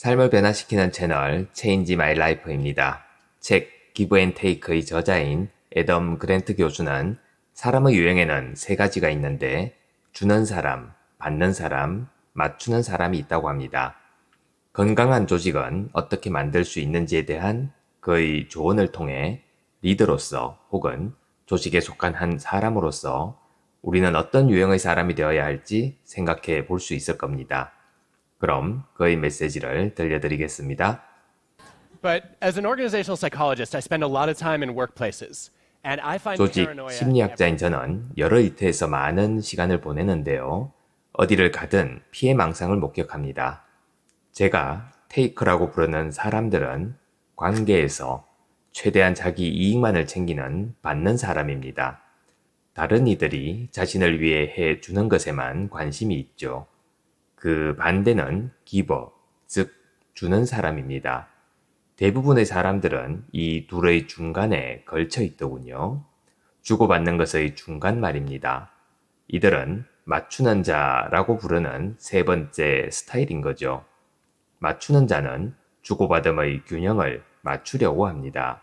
삶을 변화시키는 채널 체인지 마이 라이프입니다. 책 기브 앤 테이크의 저자인 에덤 그랜트 교수는 사람의 유형에는 세 가지가 있는데 주는 사람, 받는 사람, 맞추는 사람이 있다고 합니다. 건강한 조직은 어떻게 만들 수 있는지에 대한 그의 조언을 통해 리더로서 혹은 조직에 속한 한 사람으로서 우리는 어떤 유형의 사람이 되어야 할지 생각해 볼 수 있을 겁니다. 그럼 그의 메시지를 들려드리겠습니다. But as an organizational psychologist, I spend a lot of time in workplaces. 조직 심리학자인 저는 여러 이태에서 많은 시간을 보내는데요. 어디를 가든 피해 망상을 목격합니다. 제가 테이크라고 부르는 사람들은 관계에서 최대한 자기 이익만을 챙기는 받는 사람입니다. 다른 이들이 자신을 위해 해 주는 것에만 관심이 있죠. 그 반대는 기버, 즉 주는 사람입니다. 대부분의 사람들은 이 둘의 중간에 걸쳐 있더군요. 주고받는 것의 중간 말입니다. 이들은 맞추는 자라고 부르는 세 번째 스타일인 거죠. 맞추는 자는 주고받음의 균형을 맞추려고 합니다.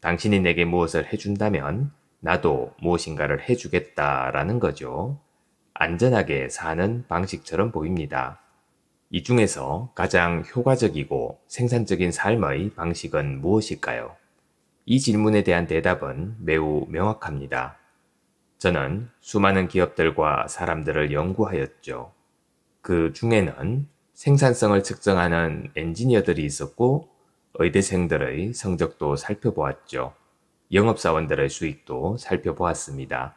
당신이 내게 무엇을 해준다면 나도 무엇인가를 해주겠다라는 거죠. 안전하게 사는 방식처럼 보입니다. 이 중에서 가장 효과적이고 생산적인 삶의 방식은 무엇일까요? 이 질문에 대한 대답은 매우 명확합니다. 저는 수많은 기업들과 사람들을 연구하였죠. 그 중에는 생산성을 측정하는 엔지니어들이 있었고 의대생들의 성적도 살펴보았죠. 영업사원들의 수익도 살펴보았습니다.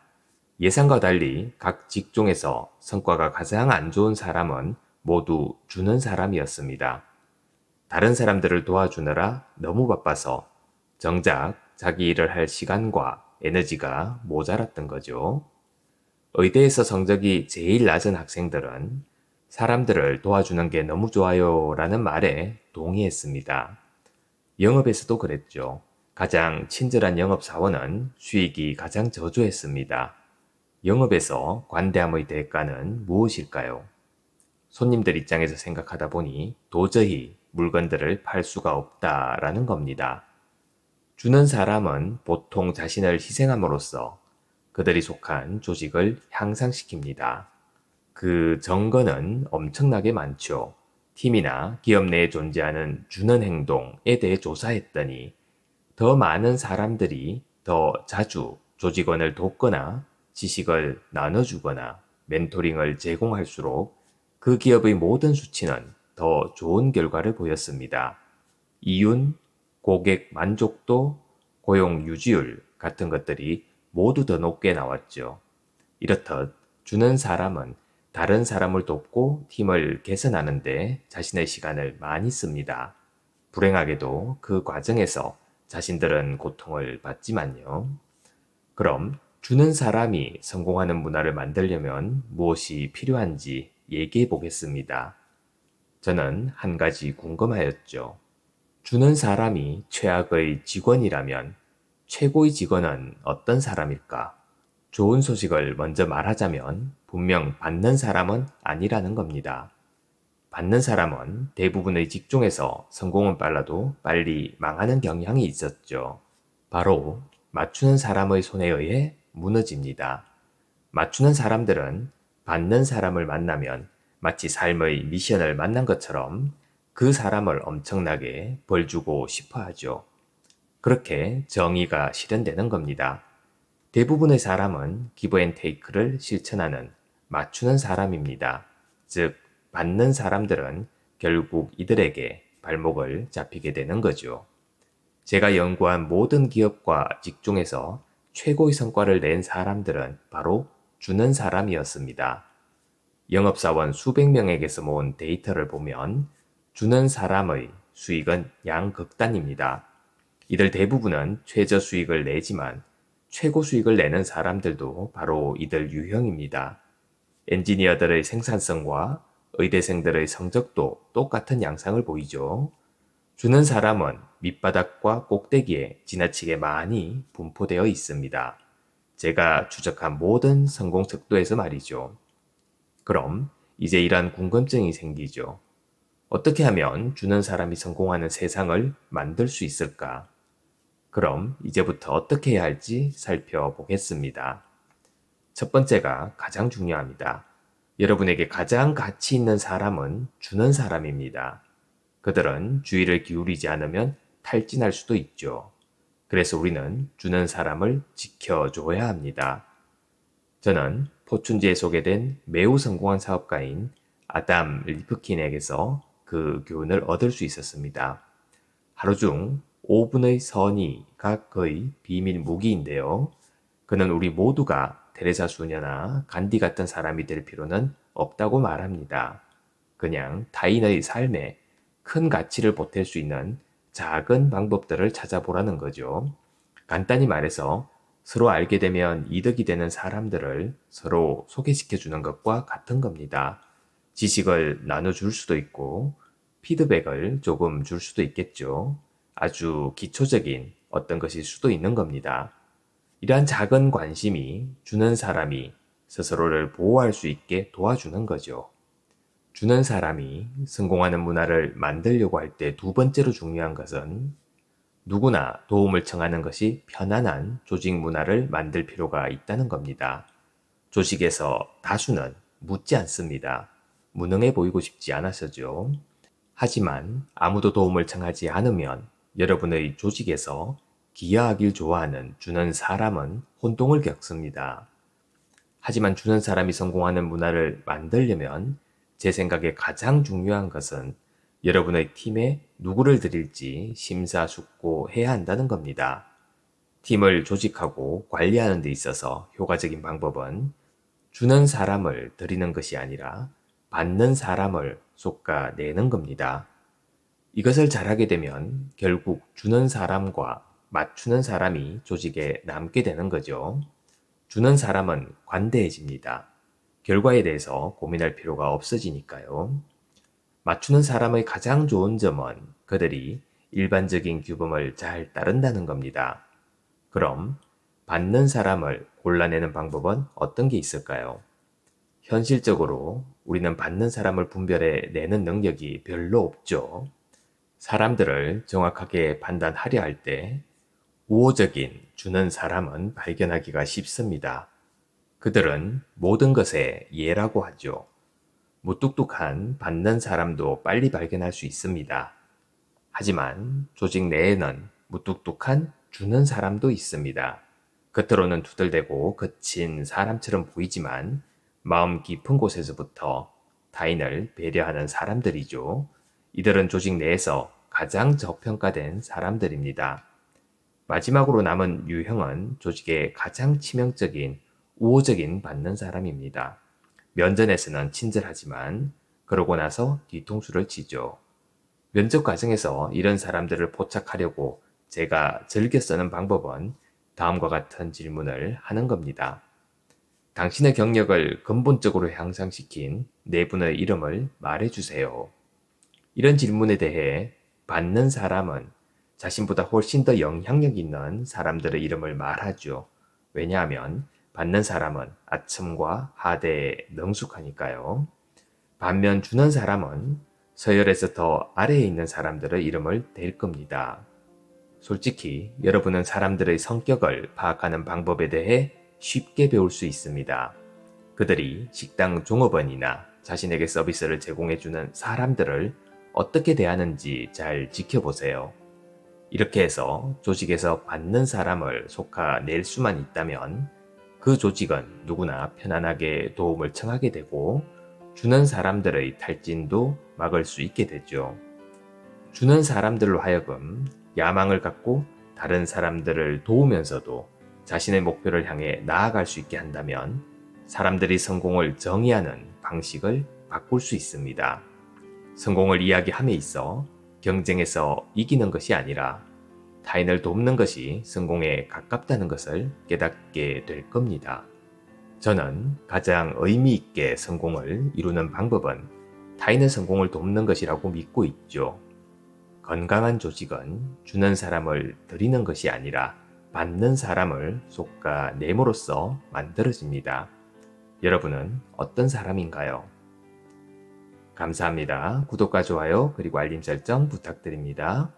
예상과 달리 각 직종에서 성과가 가장 안 좋은 사람은 모두 주는 사람이었습니다. 다른 사람들을 도와주느라 너무 바빠서 정작 자기 일을 할 시간과 에너지가 모자랐던 거죠. 의대에서 성적이 제일 낮은 학생들은 사람들을 도와주는 게 너무 좋아요 라는 말에 동의했습니다. 영업에서도 그랬죠. 가장 친절한 영업사원은 수익이 가장 저조했습니다. 영업에서 관대함의 대가는 무엇일까요? 손님들 입장에서 생각하다 보니 도저히 물건들을 팔 수가 없다라는 겁니다. 주는 사람은 보통 자신을 희생함으로써 그들이 속한 조직을 향상시킵니다. 그 정거는 엄청나게 많죠. 팀이나 기업 내에 존재하는 주는 행동에 대해 조사했더니 더 많은 사람들이 더 자주 조직원을 돕거나 지식을 나눠주거나 멘토링을 제공할수록 그 기업의 모든 수치는 더 좋은 결과를 보였습니다. 이윤, 고객 만족도, 고용 유지율 같은 것들이 모두 더 높게 나왔죠. 이렇듯 주는 사람은 다른 사람을 돕고 팀을 개선하는데 자신의 시간을 많이 씁니다. 불행하게도 그 과정에서 자신들은 고통을 받지만요. 그럼 주는 사람이 성공하는 문화를 만들려면 무엇이 필요한지 얘기해 보겠습니다. 저는 한 가지 궁금하였죠. 주는 사람이 최악의 직원이라면 최고의 직원은 어떤 사람일까? 좋은 소식을 먼저 말하자면 분명 받는 사람은 아니라는 겁니다. 받는 사람은 대부분의 직종에서 성공은 빨라도 빨리 망하는 경향이 있었죠. 바로 맞추는 사람의 손에 의해 무너집니다. 맞추는 사람들은 받는 사람을 만나면 마치 삶의 미션을 만난 것처럼 그 사람을 엄청나게 벌 주고 싶어 하죠. 그렇게 정의가 실현되는 겁니다. 대부분의 사람은 기브 앤 테이크를 실천하는 맞추는 사람입니다. 즉, 받는 사람들은 결국 이들에게 발목을 잡히게 되는 거죠. 제가 연구한 모든 기업과 직종에서 최고의 성과를 낸 사람들은 바로 주는 사람이었습니다. 영업사원 수백 명에게서 모은 데이터를 보면 주는 사람의 수익은 양극단입니다. 이들 대부분은 최저 수익을 내지만 최고 수익을 내는 사람들도 바로 이들 유형입니다. 엔지니어들의 생산성과 의대생들의 성적도 똑같은 양상을 보이죠. 주는 사람은 밑바닥과 꼭대기에 지나치게 많이 분포되어 있습니다. 제가 추적한 모든 성공 척도에서 말이죠. 그럼 이제 이런 궁금증이 생기죠. 어떻게 하면 주는 사람이 성공하는 세상을 만들 수 있을까? 그럼 이제부터 어떻게 해야 할지 살펴보겠습니다. 첫 번째가 가장 중요합니다. 여러분에게 가장 가치 있는 사람은 주는 사람입니다. 그들은 주의를 기울이지 않으면 탈진할 수도 있죠. 그래서 우리는 주는 사람을 지켜줘야 합니다. 저는 포춘지에 소개된 매우 성공한 사업가인 아담 리프킨에게서 그 교훈을 얻을 수 있었습니다. 하루 중 5분의 선이 각의 비밀 무기인데요. 그는 우리 모두가 테레사 수녀나 간디 같은 사람이 될 필요는 없다고 말합니다. 그냥 타인의 삶에 큰 가치를 보탤 수 있는 작은 방법들을 찾아보라는 거죠. 간단히 말해서 서로 알게 되면 이득이 되는 사람들을 서로 소개시켜 주는 것과 같은 겁니다. 지식을 나눠줄 수도 있고 피드백을 조금 줄 수도 있겠죠. 아주 기초적인 어떤 것일 수도 있는 겁니다. 이러한 작은 관심이 주는 사람이 스스로를 보호할 수 있게 도와주는 거죠. 주는 사람이 성공하는 문화를 만들려고 할 때 두 번째로 중요한 것은 누구나 도움을 청하는 것이 편안한 조직 문화를 만들 필요가 있다는 겁니다. 조직에서 다수는 묻지 않습니다. 무능해 보이고 싶지 않아서죠. 하지만 아무도 도움을 청하지 않으면 여러분의 조직에서 기여하길 좋아하는 주는 사람은 혼동을 겪습니다. 하지만 주는 사람이 성공하는 문화를 만들려면 제 생각에 가장 중요한 것은 여러분의 팀에 누구를 드릴지 심사숙고해야 한다는 겁니다. 팀을 조직하고 관리하는 데 있어서 효과적인 방법은 주는 사람을 드리는 것이 아니라 받는 사람을 속아내는 겁니다. 이것을 잘하게 되면 결국 주는 사람과 맞추는 사람이 조직에 남게 되는 거죠. 주는 사람은 관대해집니다. 결과에 대해서 고민할 필요가 없어지니까요. 맞추는 사람의 가장 좋은 점은 그들이 일반적인 규범을 잘 따른다는 겁니다. 그럼 받는 사람을 골라내는 방법은 어떤 게 있을까요? 현실적으로 우리는 받는 사람을 분별해 내는 능력이 별로 없죠. 사람들을 정확하게 판단하려 할 때 우호적인 주는 사람은 발견하기가 쉽습니다. 그들은 모든 것에 예라고 하죠. 무뚝뚝한 받는 사람도 빨리 발견할 수 있습니다. 하지만 조직 내에는 무뚝뚝한 주는 사람도 있습니다. 겉으로는 두들대고 거친 사람처럼 보이지만 마음 깊은 곳에서부터 타인을 배려하는 사람들이죠. 이들은 조직 내에서 가장 저평가된 사람들입니다. 마지막으로 남은 유형은 조직의 가장 치명적인 우호적인 받는 사람입니다. 면전에서는 친절하지만 그러고 나서 뒤통수를 치죠. 면접 과정에서 이런 사람들을 포착하려고 제가 즐겨 쓰는 방법은 다음과 같은 질문을 하는 겁니다. 당신의 경력을 근본적으로 향상시킨 네 분의 이름을 말해주세요. 이런 질문에 대해 받는 사람은 자신보다 훨씬 더 영향력 있는 사람들의 이름을 말하죠. 왜냐하면 받는 사람은 아첨과 하대에 능숙하니까요. 반면 주는 사람은 서열에서 더 아래에 있는 사람들의 이름을 댈 겁니다. 솔직히 여러분은 사람들의 성격을 파악하는 방법에 대해 쉽게 배울 수 있습니다. 그들이 식당 종업원이나 자신에게 서비스를 제공해주는 사람들을 어떻게 대하는지 잘 지켜보세요. 이렇게 해서 조직에서 받는 사람을 속아낼 수만 있다면 그 조직은 누구나 편안하게 도움을 청하게 되고 주는 사람들의 탈진도 막을 수 있게 되죠. 주는 사람들로 하여금 야망을 갖고 다른 사람들을 도우면서도 자신의 목표를 향해 나아갈 수 있게 한다면 사람들이 성공을 정의하는 방식을 바꿀 수 있습니다. 성공을 이야기함에 있어 경쟁에서 이기는 것이 아니라 타인을 돕는 것이 성공에 가깝다는 것을 깨닫게 될 겁니다. 저는 가장 의미 있게 성공을 이루는 방법은 타인의 성공을 돕는 것이라고 믿고 있죠. 건강한 조직은 주는 사람을 드리는 것이 아니라 받는 사람을 속가냄으로써 만들어집니다. 여러분은 어떤 사람인가요? 감사합니다. 구독과 좋아요 그리고 알림 설정 부탁드립니다.